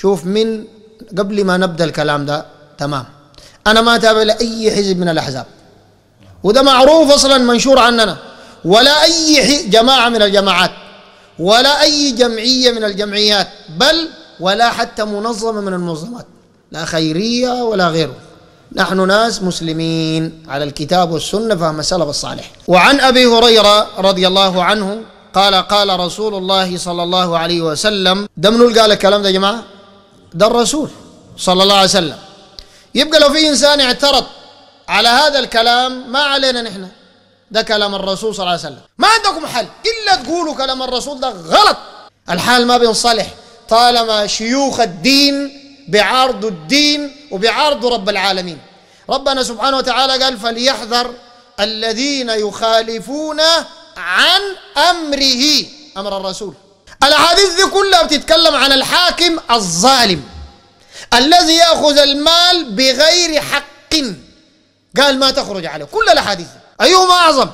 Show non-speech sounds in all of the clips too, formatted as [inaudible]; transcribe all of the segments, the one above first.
شوف من قبل ما نبدا الكلام ده تمام انا ما تابع لاي حزب من الاحزاب وده معروف اصلا منشور عننا ولا اي جماعه من الجماعات ولا اي جمعيه من الجمعيات بل ولا حتى منظمه من المنظمات لا خيريه ولا غيره نحن ناس مسلمين على الكتاب والسنه فهم السلف الصالح وعن ابي هريره رضي الله عنه قال قال رسول الله صلى الله عليه وسلم ده منو قال الكلام ده يا جماعه ده الرسول صلى الله عليه وسلم يبقى لو في إنسان اعترض على هذا الكلام ما علينا نحن ده كلام الرسول صلى الله عليه وسلم ما عندكم حل إلا تقولوا كلام الرسول ده غلط الحال ما بينصلح طالما شيوخ الدين بعارضوا الدين وبعرض رب العالمين ربنا سبحانه وتعالى قال فليحذر الذين يخالفون عن أمره أمر الرسول الاحاديث دي كلها بتتكلم عن الحاكم الظالم الذي ياخذ المال بغير حق قال ما تخرج عليه كل الاحاديث ايهما اعظم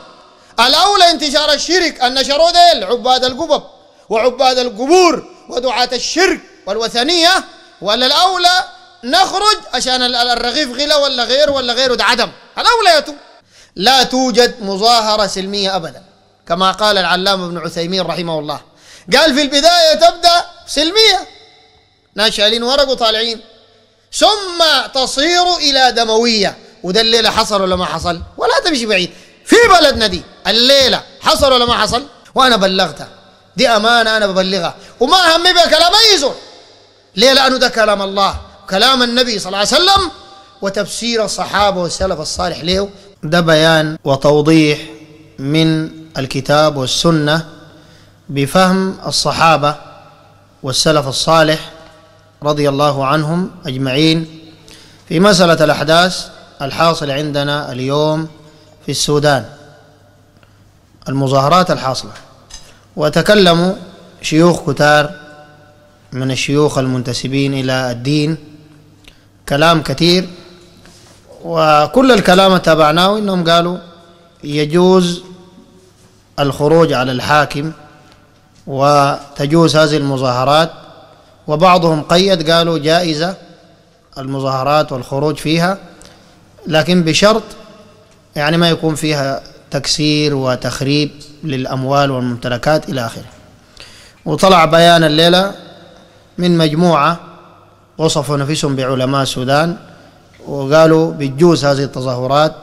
الاولى انتشار الشرك نشروا إيه؟ ديل عباد القبب وعباد القبور ودعاة الشرك والوثنية ولا الأولى نخرج عشان الرغيف غلا ولا غيره ولا غيره ده عدم الأولى يتو لا توجد مظاهرة سلمية أبدا كما قال العلامة ابن عثيمين رحمه الله قال في البداية تبدأ سلمية ناشالين ورق وطالعين ثم تصير إلى دموية وده الليلة حصل ولا ما حصل ولا تمشي بعيد في بلدنا دي الليلة حصل ولا ما حصل وأنا بلغتها دي أمانة أنا ببلغها وما أهمي بها كلام أي زول ليه لأنه ده كلام الله كلام النبي صلى الله عليه وسلم وتفسير الصحابة والسلف الصالح ليه ده بيان وتوضيح من الكتاب والسنة بفهم الصحابه والسلف الصالح رضي الله عنهم اجمعين في مساله الاحداث الحاصله عندنا اليوم في السودان المظاهرات الحاصله وتكلموا شيوخ كتار من الشيوخ المنتسبين الى الدين كلام كثير وكل الكلام تابعناه انهم قالوا يجوز الخروج على الحاكم وتجوز هذه المظاهرات وبعضهم قيد قالوا جائزة المظاهرات والخروج فيها لكن بشرط يعني ما يكون فيها تكسير وتخريب للأموال والممتلكات إلى آخره وطلع بيان الليلة من مجموعة وصفوا نفسهم بعلماء السودان وقالوا بتجوز هذه التظاهرات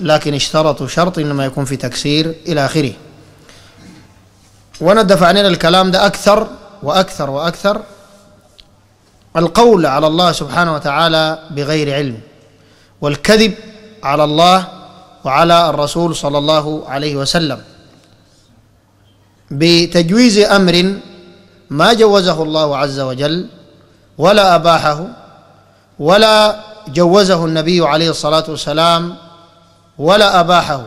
لكن اشترطوا شرط انما يكون في تكسير الى اخره وانا دفعنا علينا الكلام ده اكثر واكثر واكثر القول على الله سبحانه وتعالى بغير علم والكذب على الله وعلى الرسول صلى الله عليه وسلم بتجويز امر ما جوزه الله عز وجل ولا اباحه ولا جوزه النبي عليه الصلاه والسلام ولا اباحه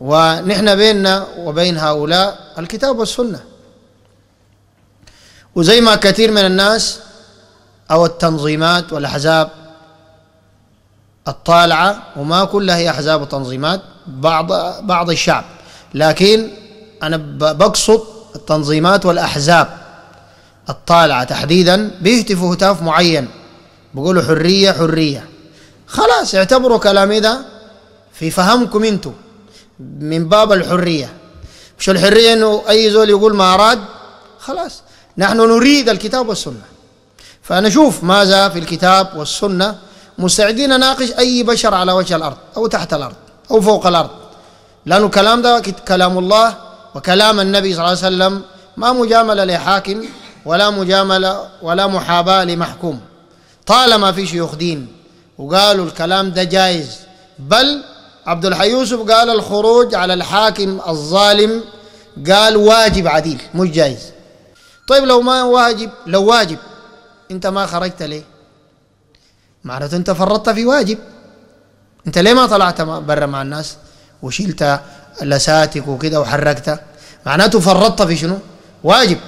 ونحن بيننا وبين هؤلاء الكتاب والسنة وزي ما كثير من الناس أو التنظيمات والأحزاب الطالعة وما كلها هي أحزاب وتنظيمات بعض بعض الشعب لكن أنا بقصد التنظيمات والأحزاب الطالعة تحديدا بيهتفوا هتاف معين بيقولوا حرية حرية خلاص اعتبروا كلامي ده في فهمكم انتم من باب الحرية مش الحرية أنه أي زول يقول ما أراد خلاص نحن نريد الكتاب والسنة فنشوف ماذا في الكتاب والسنة مستعدين نناقش أي بشر على وجه الأرض أو تحت الأرض أو فوق الأرض لأن الكلام ده كلام الله وكلام النبي صلى الله عليه وسلم ما مجاملة لحاكم ولا مجاملة ولا محاباة لمحكوم طالما في شيوخ دين وقالوا الكلام ده جائز بل عبد الحي يوسف قال الخروج على الحاكم الظالم قال واجب عديل مش جايز طيب لو ما واجب لو واجب انت ما خرجت ليه معناته انت فرطت في واجب انت ليه ما طلعت برا مع الناس وشلت لساتك وكده وحركت معناته فرطت في شنو واجب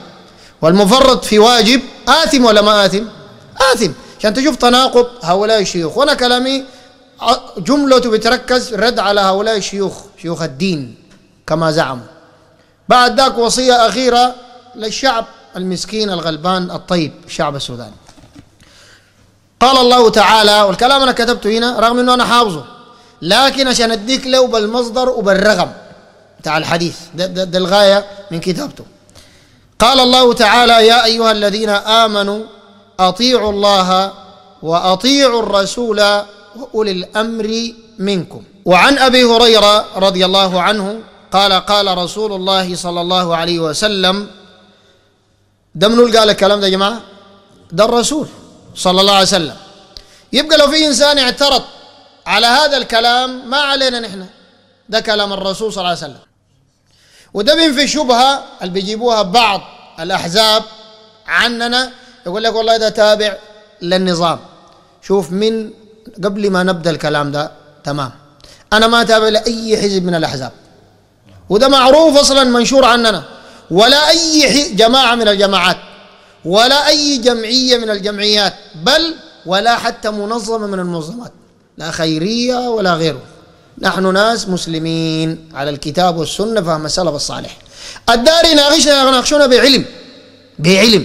والمفرط في واجب آثم ولا ما آثم آثم عشان تشوف تناقض هؤلاء الشيوخ وأنا كلامي جملته بتركز رد على هؤلاء الشيوخ شيوخ الدين كما زعموا بعد ذاك وصية أخيرة للشعب المسكين الغلبان الطيب الشعب السوداني قال الله تعالى والكلام أنا كتبته هنا رغم أنه أنا حافظه لكن عشان أديك له بالمصدر وبالرغم بتاع الحديث ده, ده, ده الغاية من كتابته قال الله تعالى يا أيها الذين آمنوا أطيعوا الله وأطيعوا الرسول أولي الأمر منكم وعن أبي هريرة رضي الله عنه قال قال رسول الله صلى الله عليه وسلم ده منو اللي قال الكلام ده يا جماعة ده الرسول صلى الله عليه وسلم يبقى لو في إنسان اعترض على هذا الكلام ما علينا نحن ده كلام الرسول صلى الله عليه وسلم وده بينفي الشبهة اللي بيجيبوها بعض الأحزاب عننا يقول لك والله ده تابع للنظام شوف من قبل ما نبدا الكلام ده تمام انا ما تابع لاي حزب من الاحزاب وده معروف اصلا منشور عننا ولا اي جماعه من الجماعات ولا اي جمعيه من الجمعيات بل ولا حتى منظمه من المنظمات لا خيريه ولا غيره نحن ناس مسلمين على الكتاب والسنه فهم السلف الصالح الدار يناقشنا يناقشونا بعلم بعلم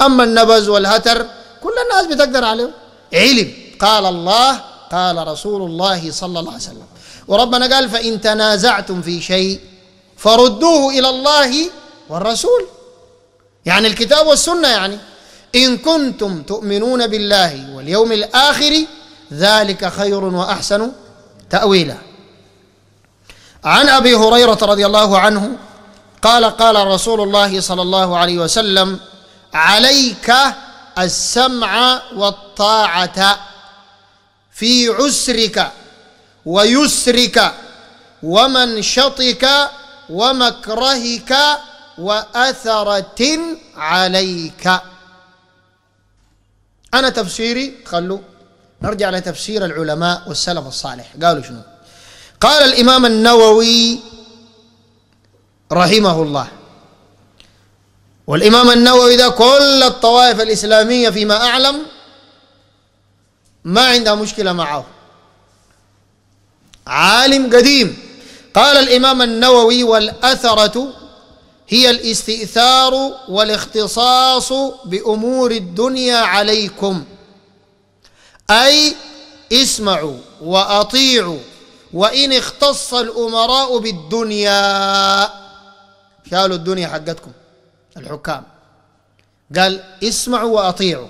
اما النبز والهتر كل الناس بتقدر عليه علم قال الله قال رسول الله صلى الله عليه وسلم وربنا قال فإن تنازعتم في شيء فردوه إلى الله والرسول يعني الكتاب والسنة يعني إن كنتم تؤمنون بالله واليوم الآخر ذلك خير وأحسن تأويلا عن أبي هريرة رضي الله عنه قال قال رسول الله صلى الله عليه وسلم عليك السمع والطاعة في عسرك ويسرك ومنشطك ومكرهك وأثرة عليك أنا تفسيري خلوا نرجع لتفسير العلماء والسلف الصالح قالوا شنو قال الإمام النووي رحمه الله والإمام النووي ذا كل الطوائف الإسلامية فيما أعلم ما عندها مشكلة معه عالم قديم قال الإمام النووي والأثرة هي الاستئثار والاختصاص بأمور الدنيا عليكم أي اسمعوا وأطيعوا وإن اختص الأمراء بالدنيا شالوا الدنيا حقتكم الحكام قال اسمعوا وأطيعوا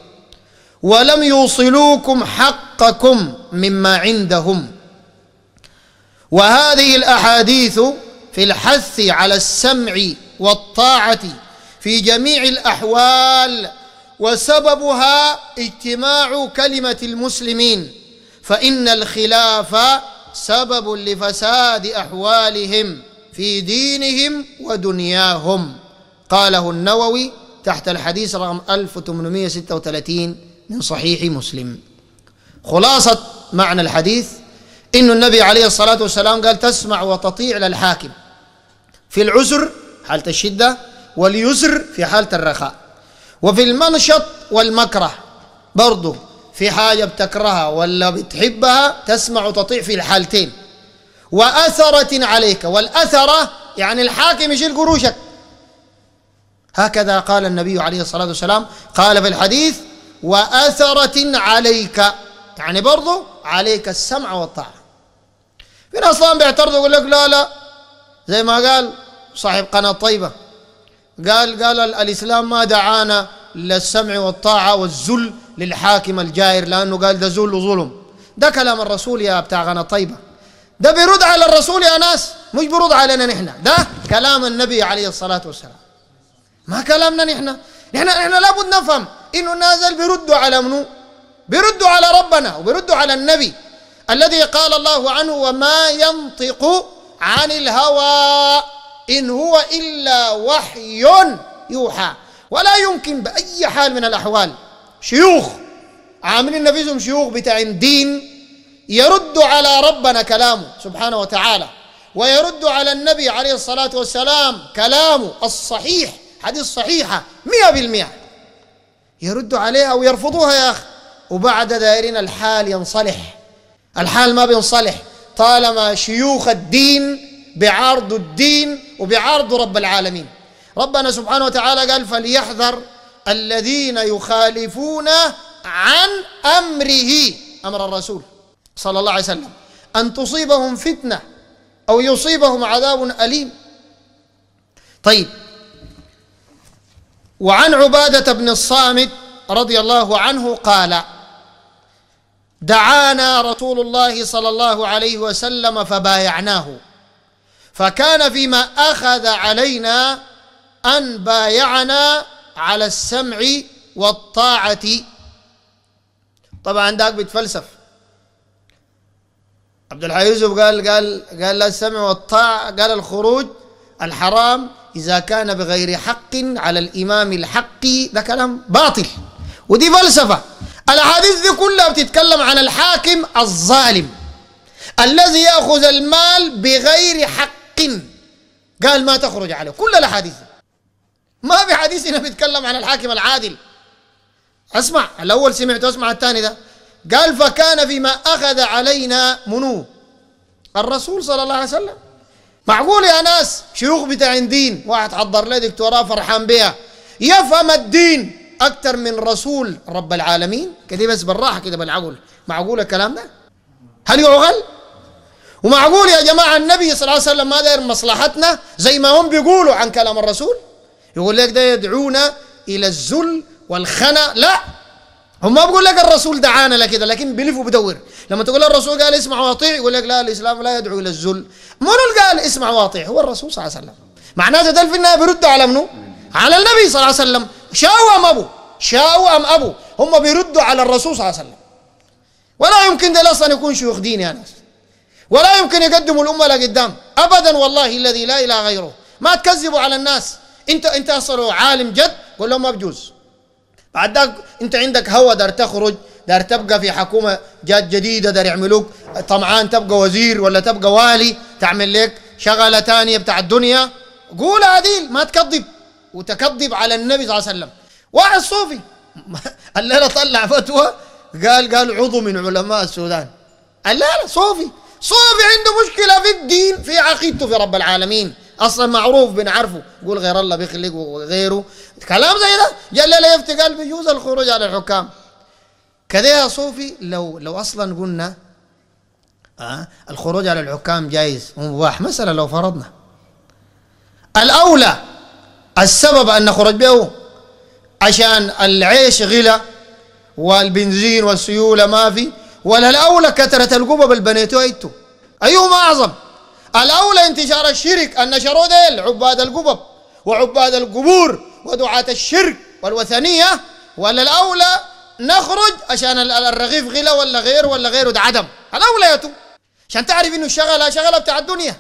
ولم يوصلوكم حقكم مما عندهم وهذه الاحاديث في الحث على السمع والطاعه في جميع الاحوال وسببها اجتماع كلمه المسلمين فان الخلاف سبب لفساد احوالهم في دينهم ودنياهم قاله النووي تحت الحديث رقم 1836 من صحيح مسلم خلاصة معنى الحديث إن النبي عليه الصلاة والسلام قال تسمع وتطيع للحاكم في العزر حالة الشدة واليسر في حالة الرخاء وفي المنشط والمكره برضه في حاجة بتكرهها ولا بتحبها تسمع وتطيع في الحالتين وأثرة عليك والأثرة يعني الحاكم يشيل قروشك هكذا قال النبي عليه الصلاة والسلام قال في الحديث وأثرة عليك يعني برضو عليك السمع والطاعة في ناس طبعا بيعترضوا يقول لك لا لا زي ما قال صاحب قناة طيبة قال قال الإسلام ما دعانا للسمع والطاعة والذل للحاكم الجائر لأنه قال ده ذل وظلم ده كلام الرسول يا بتاع قناة طيبة ده بيرد على الرسول يا ناس مش بيرد علينا نحن ده كلام النبي عليه الصلاة والسلام ما كلامنا نحن نحن نحن لابد نفهم إنه نازل بيردوا على منو بيردوا على ربنا وبيرد على النبي الذي قال الله عنه وما ينطق عن الهوى إن هو إلا وحي يوحى ولا يمكن بأي حال من الأحوال شيوخ عاملين نفسهم شيوخ بتاع دين يرد على ربنا كلامه سبحانه وتعالى ويرد على النبي عليه الصلاة والسلام كلامه الصحيح حديث صحيحة مئة بالمئة يردوا عليها ويرفضوها يا أخي وبعد دائرين الحال ينصلح الحال ما بينصلح طالما شيوخ الدين بعرض الدين وبعرض رب العالمين ربنا سبحانه وتعالى قال فليحذر الذين يخالفون عن امره امر الرسول صلى الله عليه وسلم ان تصيبهم فتنه او يصيبهم عذاب اليم طيب وعن عبادة بن الصامت رضي الله عنه قال دعانا رسول الله صلى الله عليه وسلم فبايعناه فكان فيما أخذ علينا أن بايعنا على السمع والطاعة طبعا داك بيتفلسف عبد الحي يوسف قال قال قال السمع والطاعة قال الخروج الحرام إذا كان بغير حق على الإمام الحق ده كلام باطل ودي فلسفة الأحاديث دي كلها بتتكلم عن الحاكم الظالم الذي يأخذ المال بغير حق قال ما تخرج عليه كل الأحاديث ما في حديث هنا بيتكلم عن الحاكم العادل اسمع الأول سمعته اسمع الثاني ده قال فكان فيما أخذ علينا منو الرسول صلى الله عليه وسلم معقول يا ناس شيوخ بتاع دين واحد حضر له دكتوراه فرحان بيها يفهم الدين اكثر من رسول رب العالمين كده بس بالراحه كده بالعقل معقول الكلام ده هل يعقل ومعقول يا جماعه النبي صلى الله عليه وسلم ما داير مصلحتنا زي ما هم بيقولوا عن كلام الرسول يقول لك ده يدعونا الى الذل والخنا لا هم ما بيقول لك الرسول دعانا لكده لكن بيلف وبدور لما تقول الرسول قال اسمع واطيع يقول لك لا الاسلام لا يدعو الى الذل من اللي قال اسمع واطيع هو الرسول صلى الله عليه وسلم معناته ده في النهايه بيرد على منو؟ على النبي صلى الله عليه وسلم شاو ام ابو شاو ام ابو هم بيردوا على الرسول صلى الله عليه وسلم ولا يمكن ده اصلا يكون شيوخ دين يا ناس ولا يمكن يقدموا الامه لقدام ابدا والله الذي لا اله غيره ما تكذبوا على الناس انت انت اصلا عالم جد قول لهم ما بجوز بعد ذاك انت عندك هوى دار تخرج دار تبقى في حكومة جات جديدة دار يعملوك طمعان تبقى وزير ولا تبقى والي تعمل لك شغلة ثانيه بتاع الدنيا قول عديل ما تكذب وتكذب على النبي صلى الله عليه وسلم واحد صوفي [laughs] الليلة طلع فتوى قال قال عضو من علماء السودان الليلة صوفي صوفي عنده مشكلة في الدين في عقيدته في رب العالمين اصلا معروف بنعرفه يقول غير الله بيخلق وغيره كلام زي ده جا لا يفتي قلبي يجوز الخروج على الحكام كذا يا صوفي لو لو اصلا قلنا آه الخروج على الحكام جائز ومباح مثلا لو فرضنا الاولى السبب ان نخرج به عشان العيش غلى والبنزين والسيوله ما في ولا الاولى كثره القبب البنيتو ايتو ايهما اعظم الاولى انتشار الشرك ان نشروا ديل عباد القبب وعباد القبور ودعاة الشرك والوثنيه ولا الاولى نخرج عشان الرغيف غلا ولا غيره ولا غيره ده عدم الاوليته عشان تعرف انه الشغله شغله بتاع الدنيا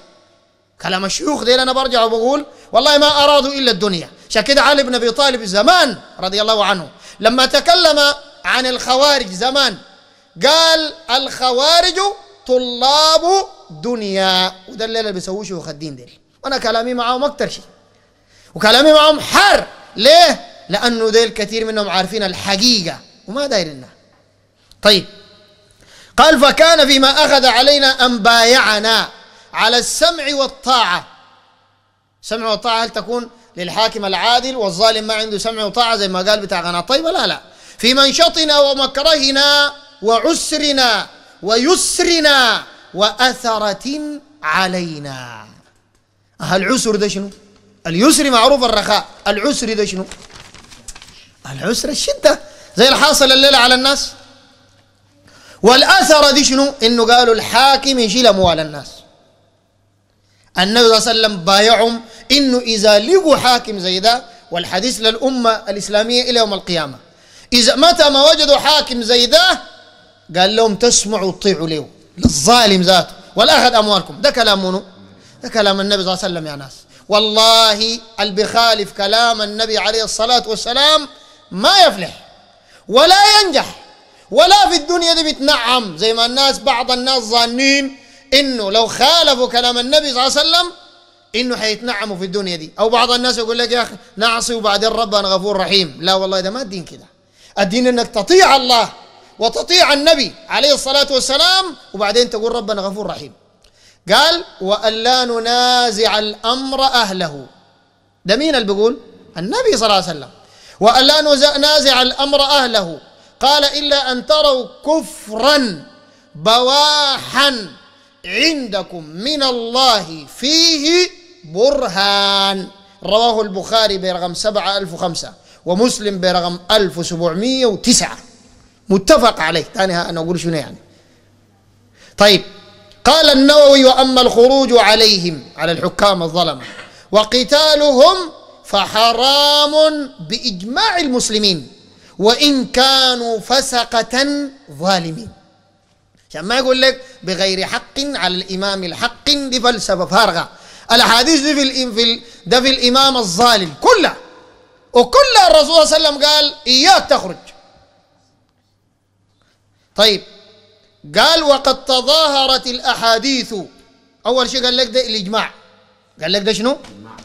كلام الشيوخ ديل انا برجع وبقول والله ما ارادوا الا الدنيا عشان كده علي بن ابي طالب زمان رضي الله عنه لما تكلم عن الخوارج زمان قال الخوارج طلاب دنيا وده اللي بيسووه شيوخ الدين ديل وانا كلامي معاهم اكثر شيء وكلامي معاهم حر ليه؟ لانه ديل كثير منهم عارفين الحقيقه وما داير لنا طيب قال فكان فيما أخذ علينا أن بايعنا على السمع والطاعة سمع وطاعة هل تكون للحاكم العادل والظالم ما عنده سمع وطاعة زي ما قال بتاع قناة طيبة لا لا في منشطنا ومكرهنا وعسرنا ويسرنا وأثرة علينا أه، العسر ده شنو اليسر معروف الرخاء العسر ده شنو العسر الشدة زي الحاصل الليله على الناس والاثر دي شنو؟ انه قالوا الحاكم يشيل اموال الناس النبي صلى الله عليه وسلم بايعهم انه اذا لقوا حاكم زي ده والحديث للامه الاسلاميه الى يوم القيامه اذا متى ما وجدوا حاكم زي ده قال لهم تسمعوا وتطيعوا له للظالم ذاته والاخذ اموالكم ده كلام منو؟ ده كلام النبي صلى الله عليه وسلم يا ناس والله اللي كلام النبي عليه الصلاه والسلام ما يفلح ولا ينجح ولا في الدنيا دي بتنعم زي ما الناس بعض الناس ظانين انه لو خالفوا كلام النبي صلى الله عليه وسلم انه حيتنعموا في الدنيا دي او بعض الناس يقول لك يا اخي نعصي وبعدين ربنا غفور رحيم لا والله ده ما الدين كده الدين انك تطيع الله وتطيع النبي عليه الصلاه والسلام وبعدين تقول ربنا غفور رحيم قال والا ننازع الامر اهله ده مين اللي بيقول النبي صلى الله عليه وسلم وألا ننازع الأمر أهله قال إلا أن تروا كفرا بواحا عندكم من الله فيه برهان رواه البخاري برقم 7005 ومسلم برقم 1709 متفق عليه ثانيها أنا أقول شنو يعني طيب قال النووي وأما الخروج عليهم على الحكام الظلمة وقتالهم فحرام باجماع المسلمين وان كانوا فسقه ظالمين عشان ما يقول لك بغير حق على الامام الحق دي فلسفه فارغه الاحاديث دي في في ده في الامام الظالم كلها وكلها الرسول صلى الله عليه وسلم قال اياك تخرج طيب قال وقد تظاهرت الاحاديث اول شيء قال لك ده الاجماع قال لك ده شنو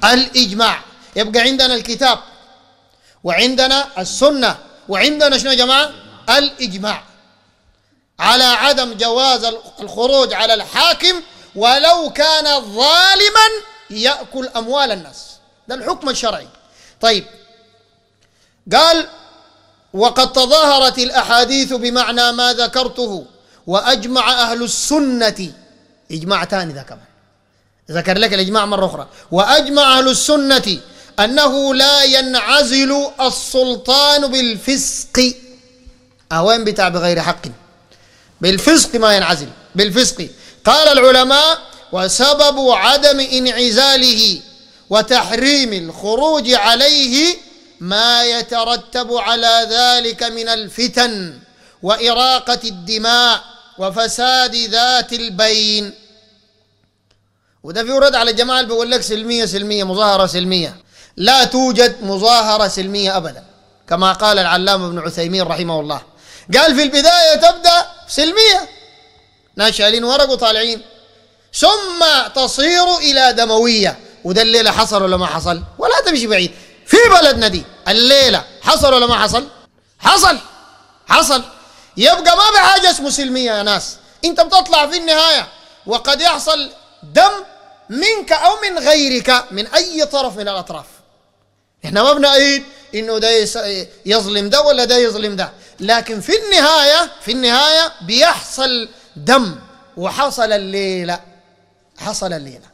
الاجماع يبقى عندنا الكتاب وعندنا السنة وعندنا شنو يا جماعة الإجماع على عدم جواز الخروج على الحاكم ولو كان ظالما يأكل أموال الناس ده الحكم الشرعي طيب قال وقد تظاهرت الأحاديث بمعنى ما ذكرته وأجمع أهل السنة إجماع ثاني ذا كمان ذكر لك الإجماع مرة أخرى وأجمع أهل السنة أنه لا ينعزل السلطان بالفسق أوان بتاع بغير حق بالفسق ما ينعزل بالفسق قال العلماء وسبب عدم انعزاله وتحريم الخروج عليه ما يترتب على ذلك من الفتن وإراقة الدماء وفساد ذات البين وده في ورد على جمال بيقول لك سلمية سلمية مظاهرة سلمية لا توجد مظاهرة سلمية أبدا كما قال العلامة ابن عثيمين رحمه الله قال في البداية تبدأ سلمية ناس شايلين ورق وطالعين ثم تصير إلى دموية وده الليلة حصل ولا ما حصل ولا تمشي بعيد في بلدنا دي الليلة حصل ولا ما حصل حصل حصل يبقى ما بحاجة اسمه سلمية يا ناس انت بتطلع في النهاية وقد يحصل دم منك أو من غيرك من أي طرف من الأطراف احنا ما بنعيد انه ده يظلم ده ولا ده يظلم ده لكن في النهاية في النهاية بيحصل دم وحصل الليلة حصل الليلة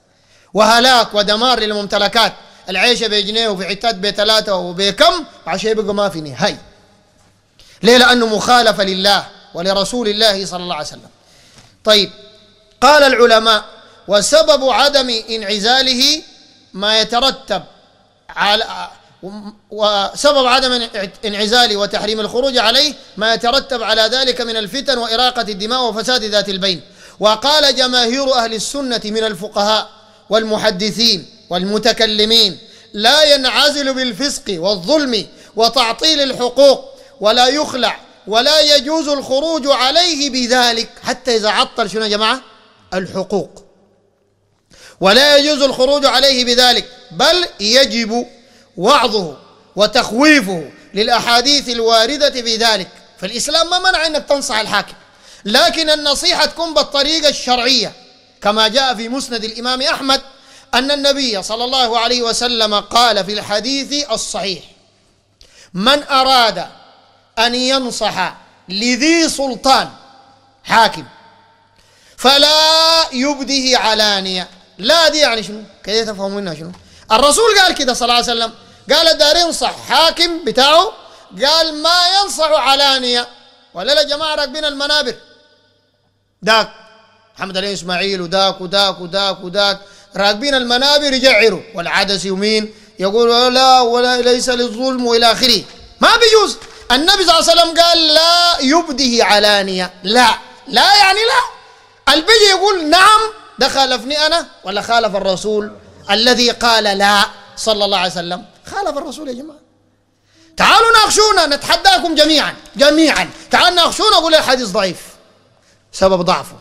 وهلاك ودمار للممتلكات العيشة بجنيه وفي حتات بثلاثة وبكم عشان يبقى ما في نهاية ليه لأنه مخالفة لله ولرسول الله صلى الله عليه وسلم طيب قال العلماء وسبب عدم انعزاله ما يترتب على وسبب عدم انعزاله وتحريم الخروج عليه ما يترتب على ذلك من الفتن وإراقة الدماء وفساد ذات البين وقال جماهير أهل السنة من الفقهاء والمحدثين والمتكلمين لا ينعزل بالفسق والظلم وتعطيل الحقوق ولا يخلع ولا يجوز الخروج عليه بذلك حتى إذا عطل شنو يا جماعة الحقوق ولا يجوز الخروج عليه بذلك بل يجب وعظه وتخويفه للأحاديث الواردة في ذلك فالإسلام ما منع أنك تنصح الحاكم لكن النصيحة تكون بالطريقة الشرعية كما جاء في مسند الإمام أحمد أن النبي صلى الله عليه وسلم قال في الحديث الصحيح من أراد أن ينصح لذي سلطان حاكم فلا يبده علانية لا دي يعني شنو كده تفهمونها شنو الرسول قال كده صلى الله عليه وسلم قال الدار ينصح حاكم بتاعه قال ما ينصح علانية ولا لا جماعة راكبين المنابر داك محمد علي إسماعيل وداك وداك وداك وداك راكبين المنابر يجعروا والعدس يمين يقول لا ولا ليس للظلم والى اخره ما بيجوز النبي صلى الله عليه وسلم قال لا يبده علانيه لا لا يعني لا البيجي يقول نعم ده خالفني انا ولا خالف الرسول الذي قال لا صلى الله عليه وسلم خالف الرسول يا جماعه تعالوا ناقشونا نتحداكم جميعا جميعا تعالوا ناقشونا قول الحديث ضعيف سبب ضعفه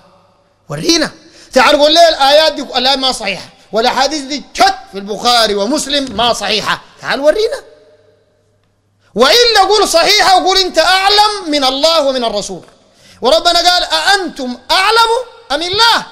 ورينا تعالوا قول لي الايات دي لا ما صحيحه والاحاديث دي كت في البخاري ومسلم ما صحيحه تعال ورينا والا قول صحيحه وقول انت اعلم من الله ومن الرسول وربنا قال أأنتم أعلم أم الله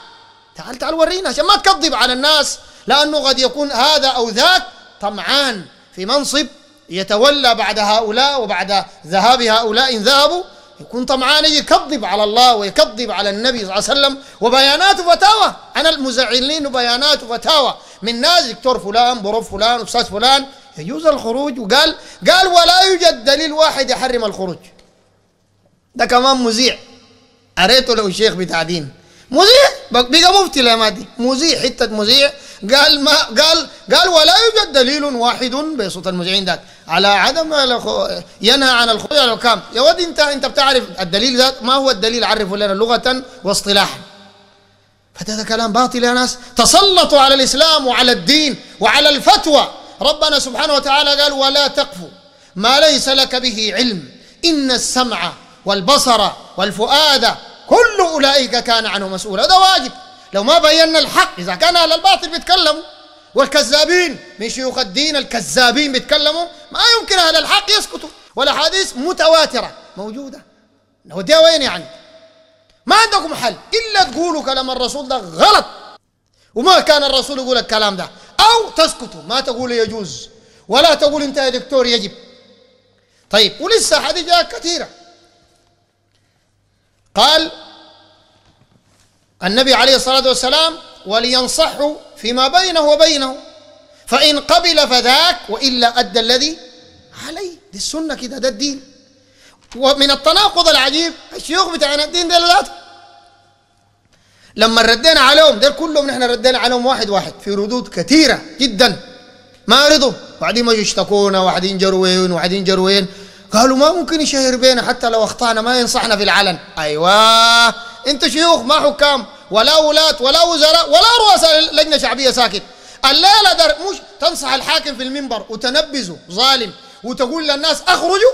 تعال تعال ورينا عشان ما تكذب على الناس لأنه قد يكون هذا أو ذاك طمعان في منصب يتولى بعد هؤلاء وبعد ذهاب هؤلاء إن ذهبوا يكون طمعان يكذب على الله ويكذب على النبي صلى الله عليه وسلم وبيانات وفتاوى أنا المزعلين بيانات وفتاوى من ناس دكتور فلان بروف فلان أستاذ فلان يجوز الخروج وقال قال ولا يوجد دليل واحد يحرم الخروج ده كمان مذيع أريته لو الشيخ بتاع دين مذيع بقى مفتي لما دي مذيع حته مذيع قال ما قال قال ولا يوجد دليل واحد بصوت المذيعين ذاك على عدم ينهى عن الخروج على الحكام يا ود انت انت بتعرف الدليل ذات ما هو الدليل عرفه لنا لغه واصطلاحا فهذا كلام باطل يا ناس تسلطوا على الاسلام وعلى الدين وعلى الفتوى ربنا سبحانه وتعالى قال ولا تقف ما ليس لك به علم ان السمع والبصر والفؤاد كل اولئك كان عنه مسؤولا هذا واجب لو ما بينا الحق إذا كان أهل الباطل بيتكلموا والكذابين من شيوخ الدين الكذابين بيتكلموا ما يمكن أهل الحق يسكتوا والأحاديث متواترة موجودة نوديها وين يعني ما عندكم حل إلا تقولوا كلام الرسول ده غلط وما كان الرسول يقول الكلام ده أو تسكتوا ما تقول يجوز ولا تقول أنت يا دكتور يجب طيب ولسه حديث كثيرة قال النبي عليه الصلاة والسلام ولينصحوا فيما بينه وبينه فإن قبل فذاك وإلا أدى الذي عليه دي السنة كده ده الدين ومن التناقض العجيب الشيوخ بتاعنا الدين ده لا لما ردينا عليهم ده كلهم نحن ردينا عليهم واحد واحد في ردود كثيرة جدا ما رضوا بعدين ما يشتكونا وبعدين جروين وبعدين جروين قالوا ما ممكن يشهر بينا حتى لو اخطأنا ما ينصحنا في العلن ايوه أنت شيوخ ما حكام ولا ولاة ولا وزراء ولا رؤساء لجنة شعبية ساكت الليلة در مش تنصح الحاكم في المنبر وتنبذه ظالم وتقول للناس اخرجوا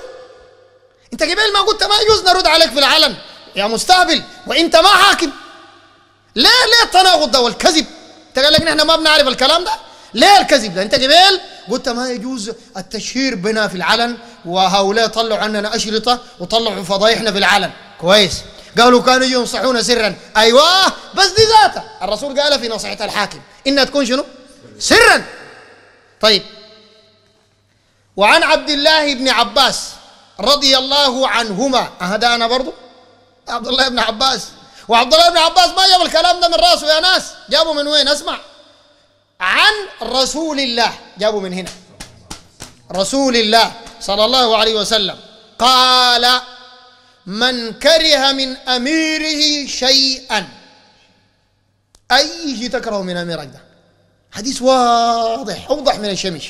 انت قبل ما قلت ما يجوز نرد عليك في العلن يا مستهبل وانت ما حاكم ليه ليه التناقض ده والكذب انت قال لك نحن ما بنعرف الكلام ده ليه الكذب ده انت قبل قلت ما يجوز التشهير بنا في العلن وهؤلاء طلعوا عننا اشرطه وطلعوا فضايحنا في العلن كويس قالوا كانوا ينصحون سرا أيوة بس دي ذاتها الرسول قال في نصيحة الحاكم إنها تكون شنو سرا طيب وعن عبد الله بن عباس رضي الله عنهما هذا أنا برضو عبد الله بن عباس وعبد الله بن عباس ما جاب الكلام ده من راسه يا ناس جابوا من وين اسمع عن رسول الله جابوا من هنا رسول الله صلى الله عليه وسلم قال من كره من أميره شيئا أي شيء تكره من أميرك ده حديث واضح أوضح من الشمس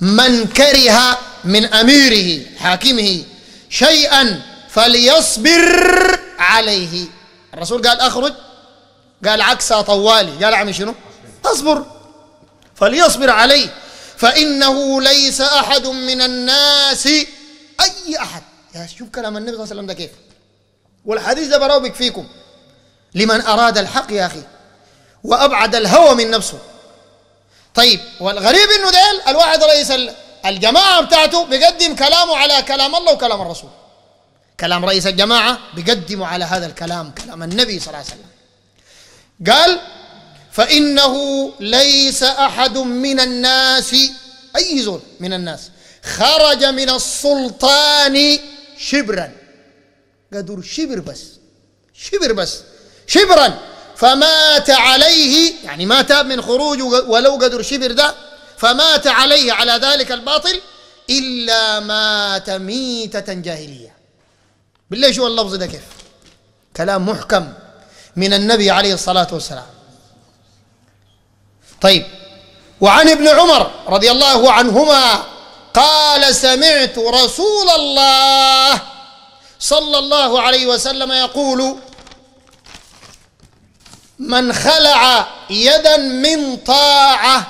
من كره من أميره حاكمه شيئا فليصبر عليه الرسول قال أخرج قال عكس طوالي قال عمي شنو أصبر فليصبر عليه فإنه ليس أحد من الناس أي أحد يعني شوف كلام النبي صلى الله عليه وسلم ده كيف والحديث ده براوبك فيكم لمن أراد الحق يا أخي وأبعد الهوى من نفسه طيب والغريب انه ده الواحد رئيس الجماعه بتاعته بيقدم كلامه على كلام الله وكلام الرسول كلام رئيس الجماعه بيقدمه على هذا الكلام كلام النبي صلى الله عليه وسلم قال فانه ليس احد من الناس اي زول من الناس خرج من السلطان شبرا قدر شبر بس شبر بس شبرا فمات عليه يعني ما تاب من خروج ولو قدر شبر ده فمات عليه على ذلك الباطل إلا مات ميتة جاهلية بالله شو اللفظ ده كيف كلام محكم من النبي عليه الصلاة والسلام طيب وعن ابن عمر رضي الله عنهما قال سمعت رسول الله صلى الله عليه وسلم يقول من خلع يدا من طاعه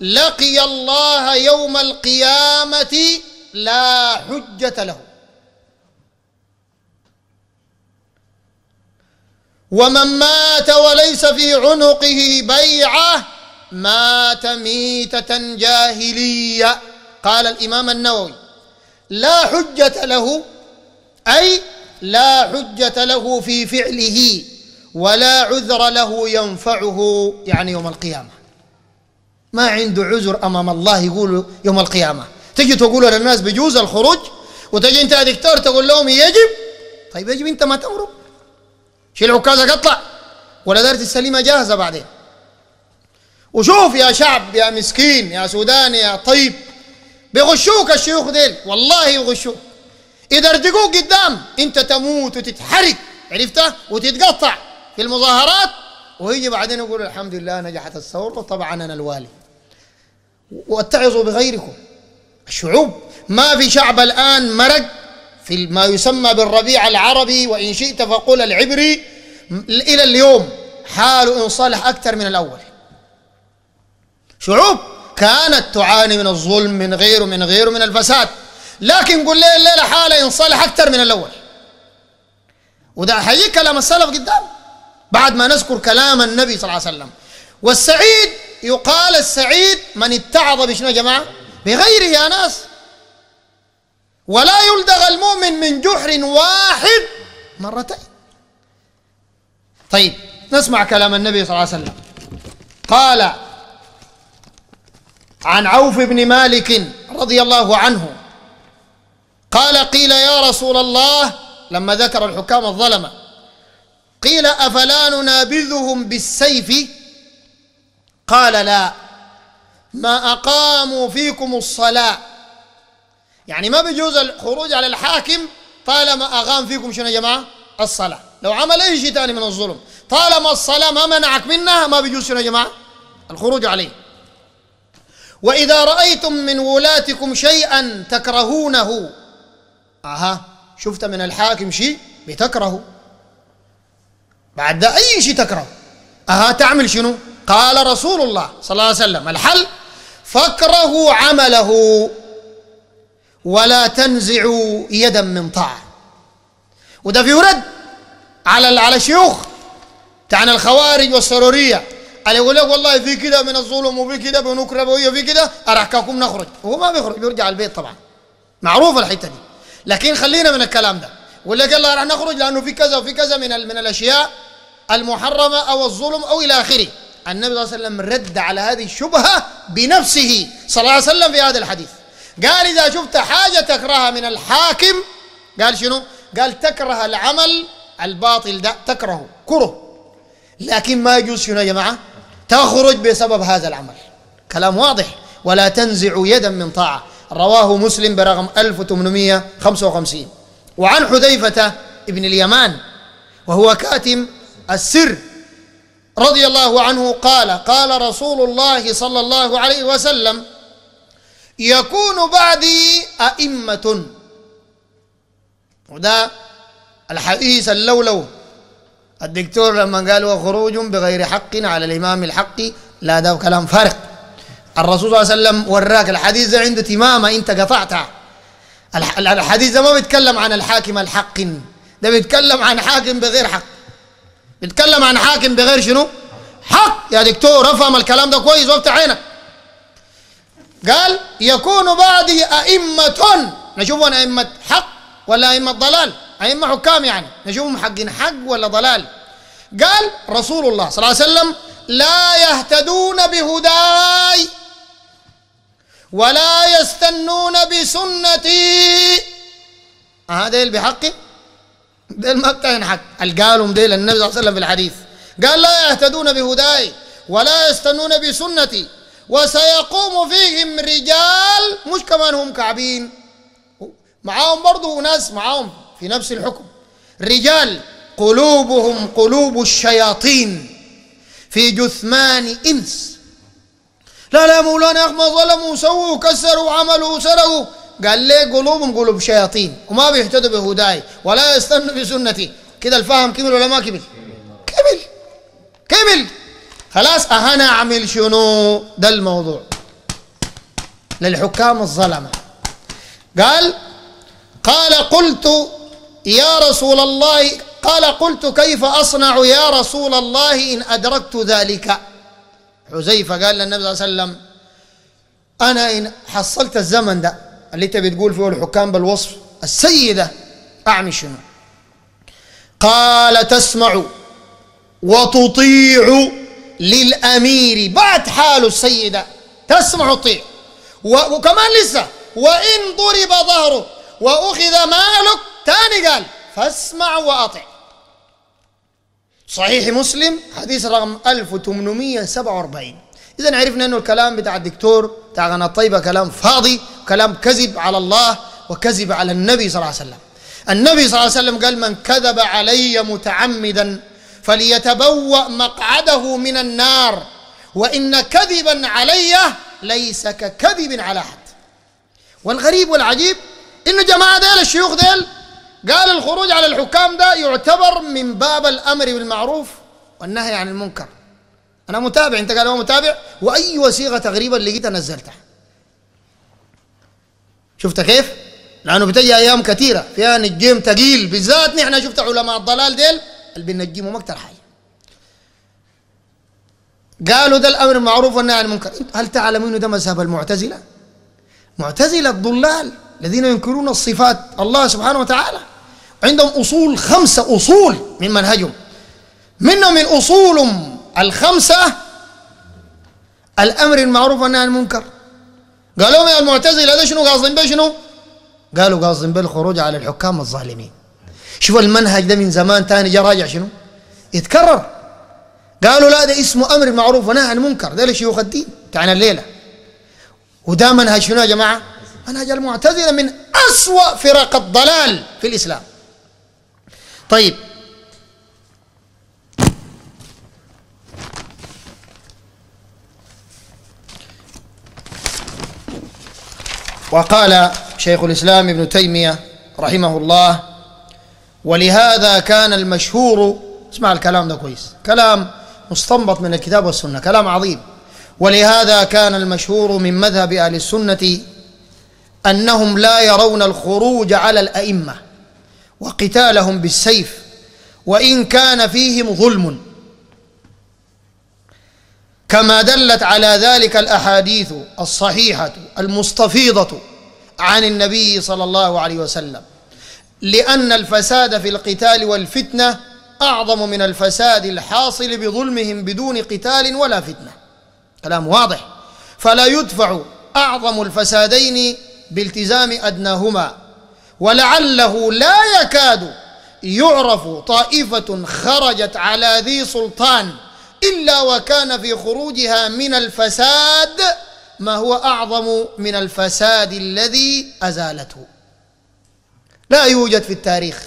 لقي الله يوم القيامه لا حجه له ومن مات وليس في عنقه بيعه مات ميته جاهليه قال الإمام النووي لا حجة له أي لا حجة له في فعله ولا عذر له ينفعه يعني يوم القيامة ما عنده عذر أمام الله يقول يوم القيامة تجي تقول للناس بجوز الخروج وتجي أنت يا دكتور تقول لهم يجب طيب يجب أنت ما تمرق شيل عكازك اطلع ولا دارت السليمة جاهزة بعدين وشوف يا شعب يا مسكين يا سوداني يا طيب بيغشوك الشيوخ ديل والله يغشوك اذا ارتقوك قدام انت تموت وتتحرق عرفتها وتتقطع في المظاهرات ويجي بعدين يقول الحمد لله نجحت الثورة طبعا أنا الوالي واتعظوا بغيركم الشعوب ما في شعب الآن مرق في ما يسمى بالربيع العربي وإن شئت فقل العبري إلى اليوم حاله إن صالح أكثر من الأول شعوب كانت تعاني من الظلم من غيره من غيره من الفساد لكن قول لي الليله حاله ينصلح اكثر من الاول وده حقيقي كلام السلف قدام بعد ما نذكر كلام النبي صلى الله عليه وسلم والسعيد يقال السعيد من اتعظ بشنو يا جماعه بغيره يا ناس ولا يلدغ المؤمن من جحر واحد مرتين طيب نسمع كلام النبي صلى الله عليه وسلم قال عن عوف بن مالك رضي الله عنه قال قيل يا رسول الله لما ذكر الحكام الظلمة قيل أفلا ننابذهم بالسيف قال لا ما أقاموا فيكم الصلاة يعني ما بيجوز الخروج على الحاكم طالما أقام فيكم شنو يا جماعة الصلاة لو عمل أي شيء ثاني من الظلم طالما الصلاة ما منعك منها ما بيجوز شنو يا جماعة الخروج عليه وإذا رأيتم من ولاتكم شيئا تكرهونه أها شفت من الحاكم شيء بتكرهه بعد أي شيء تكرهه أها تعمل شنو قال رسول الله صلى الله عليه وسلم الحل فاكرهوا عمله ولا تنزعوا يدا من طاعة وده في رد على على الشيوخ تعنى الخوارج والسرورية اللي يقول لك والله في كده من الظلم وفي كده بنوك ربويه وفي كده اراحكاكم نخرج وهو ما بيخرج بيرجع البيت طبعا معروفه الحته دي لكن خلينا من الكلام ده يقول لك يلا راح نخرج لانه في كذا وفي كذا من من الاشياء المحرمه او الظلم او الى اخره النبي صلى الله عليه وسلم رد على هذه الشبهه بنفسه صلى الله عليه وسلم في هذا الحديث قال اذا شفت حاجه تكرهها من الحاكم قال شنو؟ قال تكره العمل الباطل ده تكرهه كره لكن ما يجوز شنو يا جماعه؟ تخرج بسبب هذا العمل كلام واضح ولا تنزع يدا من طاعة رواه مسلم برقم 1855 وعن حذيفة ابن اليمان وهو كاتم السر رضي الله عنه قال قال رسول الله صلى الله عليه وسلم يكون بعدي أئمة وده الحديث اللولو الدكتور لما قال وخروج بغير حق على الإمام الحق لا ده كلام فارق الرسول صلى الله عليه وسلم وراك الحديث ده عنده تمامة أنت قطعتها الحديث ده ما بيتكلم عن الحاكم الحق ده بيتكلم عن حاكم بغير حق بيتكلم عن حاكم بغير شنو حق يا دكتور افهم الكلام ده كويس وقت عينك قال يكون بعدي أئمة نشوف أئمة حق ولا أئمة ضلال أئمة حكام يعني نشوفهم حقين حق ولا ضلال قال رسول الله صلى الله عليه وسلم لا يهتدون بهداي ولا يستنون بسنتي آه ديل بحقي ديل ما كان حق قالهم ديل النبي صلى الله عليه وسلم في الحديث قال لا يهتدون بهداي ولا يستنون بسنتي وسيقوم فيهم رجال مش كمان هم كعبين معاهم برضه ناس معاهم في نفس الحكم رجال قلوبهم قلوب الشياطين في جثمان إنس لا لا مولانا يا ما ظلموا سووا كسروا عملوا سرقوا قال ليه قلوبهم قلوب شياطين وما بيهتدوا بهداي ولا يستنوا بسنتي كده الفهم كمل ولا ما كمل كمل كمل خلاص أهنا أعمل شنو ده الموضوع للحكام الظلمة قال قال قلت يا رسول الله قال قلت كيف أصنع يا رسول الله إن أدركت ذلك حذيفة قال للنبي صلى الله عليه وسلم أنا إن حصلت الزمن ده اللي أنت بتقول فيه الحكام بالوصف السيدة أعمي شنو قال تسمع وتطيع للأمير بعد حاله السيدة تسمع وتطيع وكمان لسه وإن ضرب ظهره وأخذ مالك الثاني قال فاسمع وأطع صحيح مسلم حديث رقم 1847 إذا عرفنا أنه الكلام بتاع الدكتور بتاع غنى الطيبه كلام فاضي كلام كذب على الله وكذب على النبي صلى الله عليه وسلم النبي صلى الله عليه وسلم قال من كذب علي متعمدا فليتبوأ مقعده من النار وإن كذبا علي ليس ككذب على أحد والغريب والعجيب إنه جماعة ديل الشيوخ ديل قال الخروج على الحكام ده يعتبر من باب الأمر بالمعروف والنهي عن المنكر أنا متابع أنت قال هو متابع وأي وثيقة تقريبا لقيتها نزلتها شفت كيف؟ لأنه بتجي أيام كثيرة فيها نجيم ثقيل بالذات نحن شفت علماء الضلال ديل اللي بنجيمهم أكثر حاجة قالوا ده الأمر بالمعروف والنهي عن المنكر هل تعلم أنه ده مذهب المعتزلة؟ معتزلة الضلال الذين ينكرون الصفات الله سبحانه وتعالى عندهم أصول خمسة أصول من منهجهم منهم من أصول الخمسة الأمر المعروف والنهي عن المنكر قالوا يا المعتزلة هذا شنو قاصدين به شنو؟ قالوا قاصدين به الخروج على الحكام الظالمين شوف المنهج ده من زمان تاني جا راجع شنو؟ يتكرر قالوا لا ده اسمه أمر المعروف ونهي عن المنكر ده لشيوخ الدين بتاعنا الليلة وده منهج شنو يا جماعة؟ منهج المعتزلة من أسوأ فرق الضلال في الإسلام طيب وقال شيخ الإسلام ابن تيمية رحمه الله ولهذا كان المشهور اسمع الكلام ده كويس كلام مستنبط من الكتاب والسنة كلام عظيم ولهذا كان المشهور من مذهب أهل السنة انهم لا يرون الخروج على الائمه وقتالهم بالسيف وان كان فيهم ظلم كما دلت على ذلك الاحاديث الصحيحه المستفيضه عن النبي صلى الله عليه وسلم لان الفساد في القتال والفتنه اعظم من الفساد الحاصل بظلمهم بدون قتال ولا فتنه كلام واضح فلا يدفع اعظم الفسادين بالتزام أدناهما ولعله لا يكاد يعرف طائفة خرجت على ذي سلطان إلا وكان في خروجها من الفساد ما هو أعظم من الفساد الذي أزالته لا يوجد في التاريخ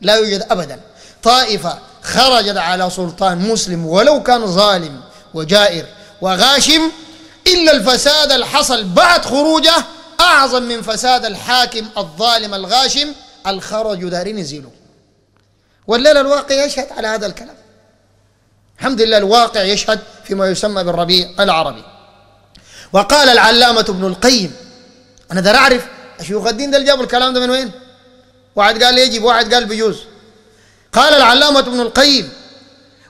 لا يوجد أبدا طائفة خرجت على سلطان مسلم ولو كان ظالم وجائر وغاشم إلا الفساد الحصل بعد خروجه أعظم من فساد الحاكم الظالم الغاشم الخرج دارين يزيله والليلة الواقع يشهد على هذا الكلام الحمد لله الواقع يشهد فيما يسمى بالربيع العربي وقال العلامة ابن القيم أنا ده أعرف شيوخ الدين ده جابوا الكلام ده من وين؟ واحد قال يجب واحد قال بيجوز قال العلامة ابن القيم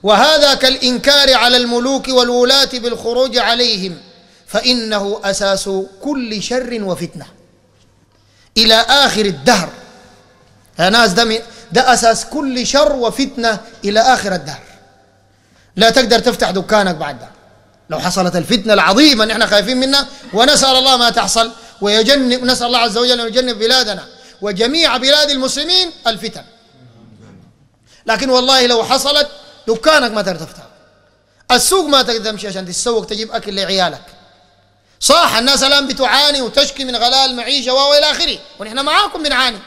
وهذا كالإنكار على الملوك والولاة بالخروج عليهم فإنه أساس كل شر وفتنة إلى آخر الدهر يا ناس ده, ده أساس كل شر وفتنة إلى آخر الدهر لا تقدر تفتح دكانك بعد ده لو حصلت الفتنة العظيمة نحن خايفين منها ونسأل الله ما تحصل ويجنب نسأل الله عز وجل أن يجنب بلادنا وجميع بلاد المسلمين الفتن لكن والله لو حصلت دكانك ما تقدر تفتح السوق ما تقدر تمشي عشان تتسوق تجيب أكل لعيالك صح الناس الآن بتعاني وتشكي من غلاء المعيشة وإلى آخره ونحن معاكم بنعاني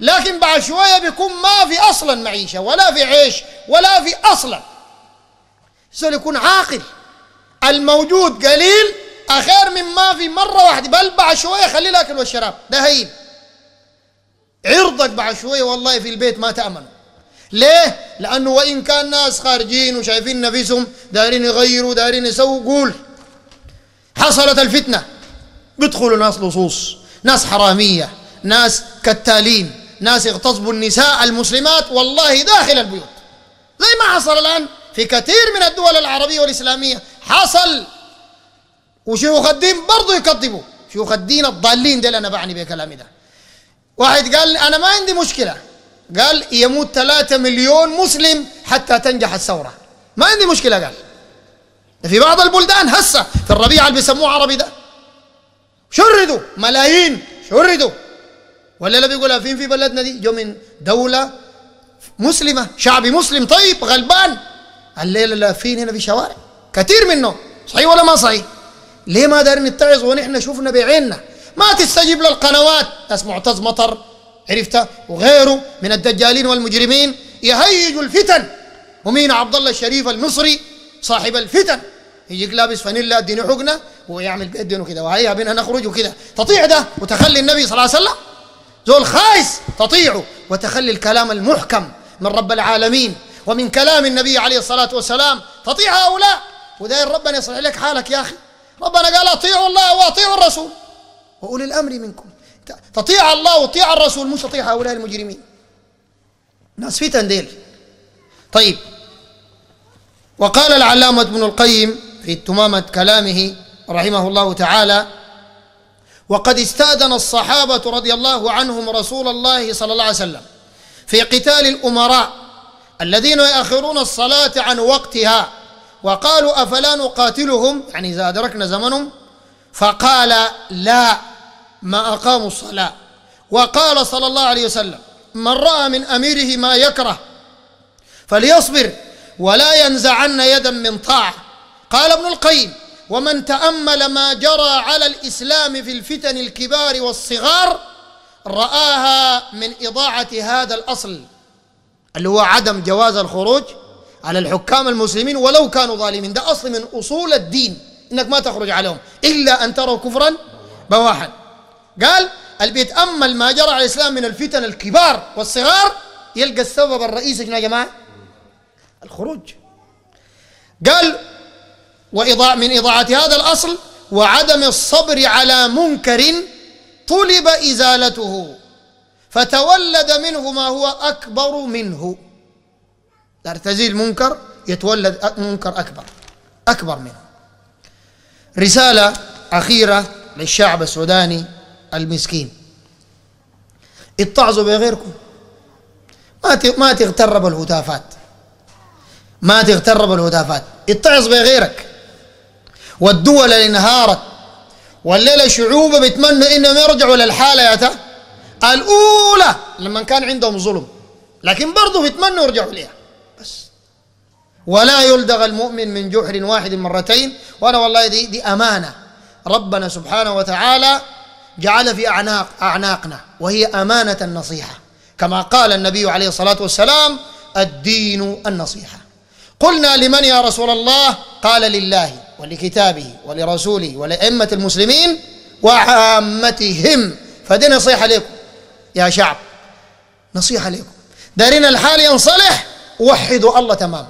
لكن بعد شوية بيكون ما في أصلا معيشة ولا في عيش ولا في أصلا الزول يكون عاقل الموجود قليل أخير من ما في مرة واحدة بل بعد شوية خلي الأكل والشراب ده هين عرضك بعد شوية والله في البيت ما تامن ليه؟ لأنه وإن كان ناس خارجين وشايفين نفسهم دايرين يغيروا دارين يسووا قول حصلت الفتنة بيدخلوا ناس لصوص ناس حرامية ناس كالتالين ناس اغتصبوا النساء المسلمات والله داخل البيوت زي ما حصل الآن في كثير من الدول العربية والإسلامية حصل وشيوخ الدين برضه يكذبوا شيوخ الدين الضالين ده أنا بعني بكلامي ده واحد قال أنا ما عندي مشكلة قال يموت ثلاثة مليون مسلم حتى تنجح الثورة ما عندي مشكلة قال في بعض البلدان هسه في الربيع اللي بيسموه عربي ده شردوا ملايين شردوا ولا لا بيقولها فين في بلدنا دي جو من دولة مسلمة شعبي مسلم طيب غلبان الليلة لافين هنا في شوارع كثير منه صحيح ولا ما صحيح ليه ما دارين نتعظ ونحن شفنا بعيننا ما تستجيب للقنوات ناس معتز مطر عرفت وغيره من الدجالين والمجرمين يهيجوا الفتن ومين عبد الله الشريف المصري صاحب الفتن يجيك لابس فانيلا اديني حقنه ويعمل بيدينه كده وهيا بنا نخرج وكده تطيع ده وتخلي النبي صلى الله عليه وسلم زول خايس تطيعه وتخلي الكلام المحكم من رب العالمين ومن كلام النبي عليه الصلاه والسلام تطيع هؤلاء وداير ربنا يصلح لك حالك يا اخي ربنا قال اطيعوا الله واطيعوا الرسول واولي الامر منكم تطيع الله وتطيع الرسول مش تطيع هؤلاء المجرمين ناس فتن ديل طيب وقال العلامة ابن القيم في تمامة كلامه رحمه الله تعالى وقد استأذن الصحابة رضي الله عنهم رسول الله صلى الله عليه وسلم في قتال الأمراء الذين يأخرون الصلاة عن وقتها وقالوا أفلا نقاتلهم يعني إذا أدركنا زمنهم فقال لا ما أقاموا الصلاة وقال صلى الله عليه وسلم من رأى من أميره ما يكره فليصبر ولا ينزعن يدا من طاعة قال ابن القيم ومن تأمل ما جرى على الإسلام في الفتن الكبار والصغار رآها من إضاعة هذا الأصل اللي هو عدم جواز الخروج على الحكام المسلمين ولو كانوا ظالمين ده أصل من أصول الدين إنك ما تخرج عليهم إلا أن تروا كفرا بواحا قال اللي بيتأمل ما جرى على الإسلام من الفتن الكبار والصغار يلقى السبب الرئيسي يا جماعة الخروج قال وإضاء من إضاعة هذا الأصل وعدم الصبر على منكر طلب إزالته فتولد منه ما هو أكبر منه دار تزيل منكر يتولد منكر أكبر أكبر منه رسالة أخيرة للشعب السوداني المسكين اتعظوا بغيركم ما ما تغتر بالهتافات ما تغترب الهتافات اتعظ بغيرك والدول انهارت والليله شعوب بيتمنوا انهم يرجعوا للحاله يا الاولى لما كان عندهم ظلم لكن برضه بيتمنوا يرجعوا ليها بس ولا يلدغ المؤمن من جحر واحد مرتين وانا والله دي دي امانه ربنا سبحانه وتعالى جعل في اعناق اعناقنا وهي امانه النصيحه كما قال النبي عليه الصلاه والسلام الدين النصيحه قلنا لمن يا رسول الله قال لله ولكتابه ولرسوله ولأئمة المسلمين وعامتهم فدي نصيحة لكم يا شعب نصيحة لكم دارين الحال ينصلح وحدوا الله تمام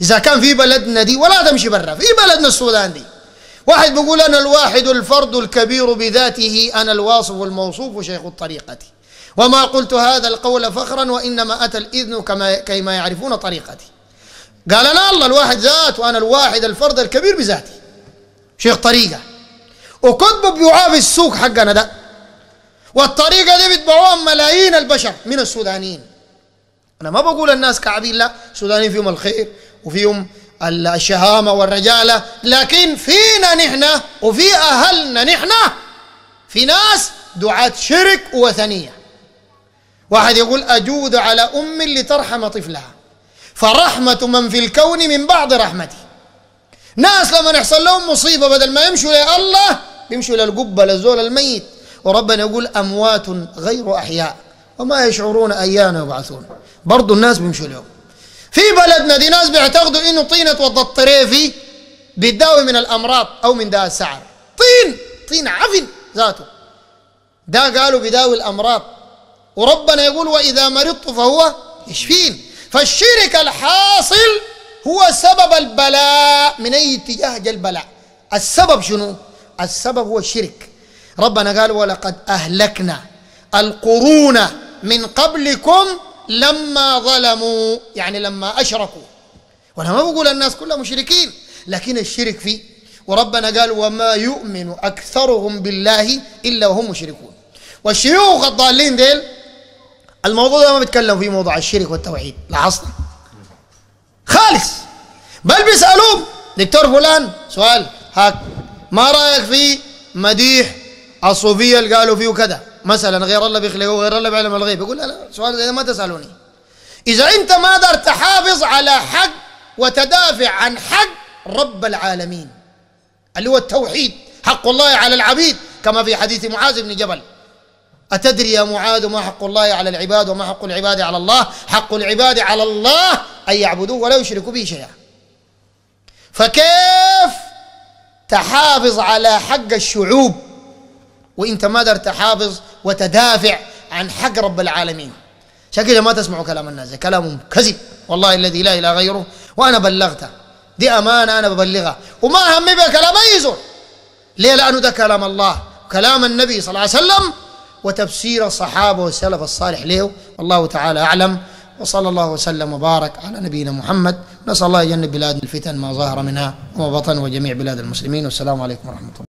إذا كان في بلدنا دي ولا تمشي برا في بلدنا السودان دي واحد بيقول أنا الواحد الفرد الكبير بذاته أنا الواصف الموصوف شيخ الطريقة وما قلت هذا القول فخرا وإنما أتى الإذن كما كيما يعرفون طريقتي قال انا الله الواحد ذات وأنا الواحد الفرد الكبير بذاتي شيخ طريقة وكنت بيعاه في السوق حقنا ده والطريقة دي بيتبعوها ملايين البشر من السودانيين أنا ما بقول الناس كعبين لا السودانيين فيهم الخير وفيهم الشهامة والرجالة لكن فينا نحن وفي أهلنا نحن في ناس دعاة شرك ووثنية واحد يقول أجود على أم لترحم طفلها فرحمة من في الكون من بعض رحمته ناس لما يحصل لهم مصيبة بدل ما يمشوا لله الله بيمشوا للقبة للزول الميت وربنا يقول أموات غير أحياء وما يشعرون أيانا يبعثون برضو الناس بيمشوا لهم في بلدنا دي ناس بيعتقدوا إنه طينة وضطريفي بيتداوي من الأمراض أو من داء السعر طين طين عفن ذاته ده قالوا بيداوي الأمراض وربنا يقول وإذا مرضت فهو يشفين فالشرك الحاصل هو سبب البلاء من أي اتجاه جاء البلاء السبب شنو؟ السبب هو الشرك ربنا قال ولقد أهلكنا القرون من قبلكم لما ظلموا يعني لما أشركوا وأنا ما بقول الناس كلها مشركين لكن الشرك فيه وربنا قال وما يؤمن أكثرهم بالله إلا وهم مشركون والشيوخ الضالين ديل الموضوع ده ما بيتكلم فيه موضوع الشرك والتوحيد لاحظنا خالص بل بيسالوه دكتور فلان سؤال هاك ما رايك في مديح الصوفيه اللي قالوا فيه كذا مثلا غير الله بيخلقه غير الله بيعلم الغيب يقول لا لا سؤال زي ما تسالوني اذا انت ما قدرت تحافظ على حق وتدافع عن حق رب العالمين اللي هو التوحيد حق الله على العبيد كما في حديث معاذ بن جبل أتدري يا معاذ ما حق الله على العباد وما حق العباد على الله حق العباد على الله أن يعبدوه ولا يشركوا به شيئا فكيف تحافظ على حق الشعوب وإنت ما در تحافظ وتدافع عن حق رب العالمين شكله ما تسمعوا كلام الناس كلامهم كذب والله الذي لا إله غيره وأنا بلغته دي أمانة أنا ببلغها وما همي بها كلام أي زول ليه لأنه ده كلام الله كلام النبي صلى الله عليه وسلم وتفسير الصحابة والسلف الصالح له والله تعالى أعلم وصلى الله وسلم وبارك على نبينا محمد نسأل الله يجنب بلاد الفتن ما ظهر منها وما بطن وجميع بلاد المسلمين والسلام عليكم ورحمة الله